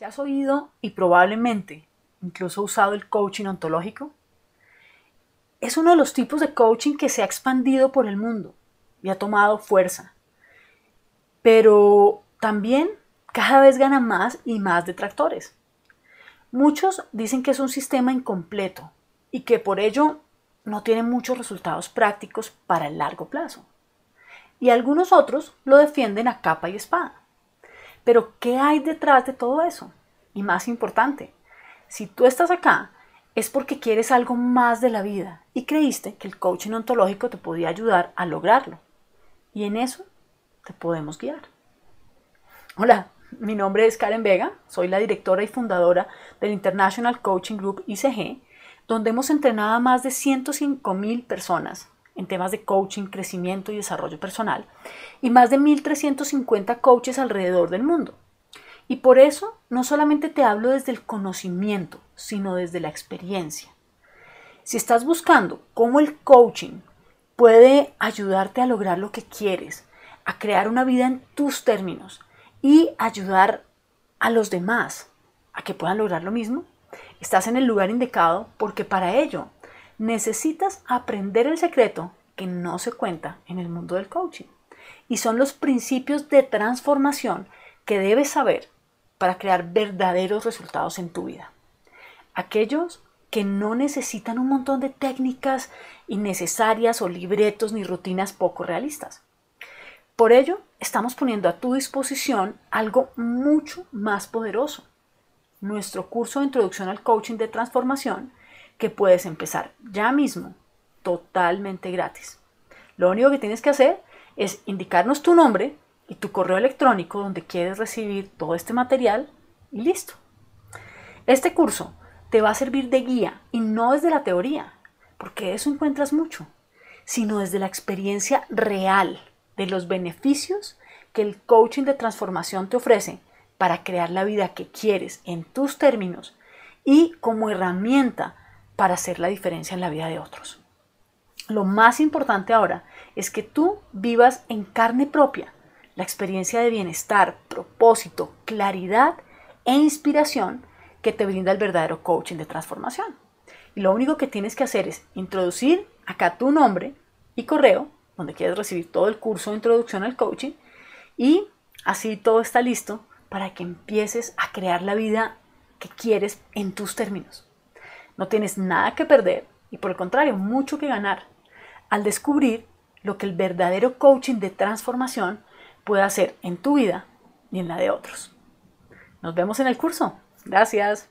Ya has oído y probablemente incluso usado el coaching ontológico, es uno de los tipos de coaching que se ha expandido por el mundo y ha tomado fuerza. Pero también cada vez gana más y más detractores. Muchos dicen que es un sistema incompleto y que por ello no tiene muchos resultados prácticos para el largo plazo. Y algunos otros lo defienden a capa y espada. Pero ¿qué hay detrás de todo eso? Y más importante, si tú estás acá es porque quieres algo más de la vida y creíste que el coaching ontológico te podía ayudar a lograrlo. Y en eso te podemos guiar. Hola, mi nombre es Karen Vega, soy la directora y fundadora del International Coaching Group ICG, donde hemos entrenado a más de 105 mil personas en temas de coaching, crecimiento y desarrollo personal, y más de 1.350 coaches alrededor del mundo. Y por eso no solamente te hablo desde el conocimiento, sino desde la experiencia. Si estás buscando cómo el coaching puede ayudarte a lograr lo que quieres, a crear una vida en tus términos y ayudar a los demás a que puedan lograr lo mismo, estás en el lugar indicado porque para ello necesitas aprender el secreto que no se cuenta en el mundo del coaching. Y son los principios de transformación que debes saber para crear verdaderos resultados en tu vida. Aquellos que no necesitan un montón de técnicas innecesarias o libretos ni rutinas poco realistas. Por ello, estamos poniendo a tu disposición algo mucho más poderoso. Nuestro curso de introducción al coaching de transformación que puedes empezar ya mismo, totalmente gratis. Lo único que tienes que hacer es indicarnos tu nombre y tu correo electrónico donde quieres recibir todo este material y listo. Este curso te va a servir de guía y no desde la teoría, porque eso encuentras mucho, sino desde la experiencia real de los beneficios que el coaching de transformación te ofrece para crear la vida que quieres en tus términos y como herramienta para hacer la diferencia en la vida de otros. Lo más importante ahora es que tú vivas en carne propia la experiencia de bienestar, propósito, claridad e inspiración que te brinda el verdadero coaching de transformación. Y lo único que tienes que hacer es introducir acá tu nombre y correo, donde quieres recibir todo el curso de introducción al coaching, y así todo está listo para que empieces a crear la vida que quieres en tus términos. No tienes nada que perder y por el contrario, mucho que ganar al descubrir lo que el verdadero coaching de transformación puede hacer en tu vida y en la de otros. Nos vemos en el curso. Gracias.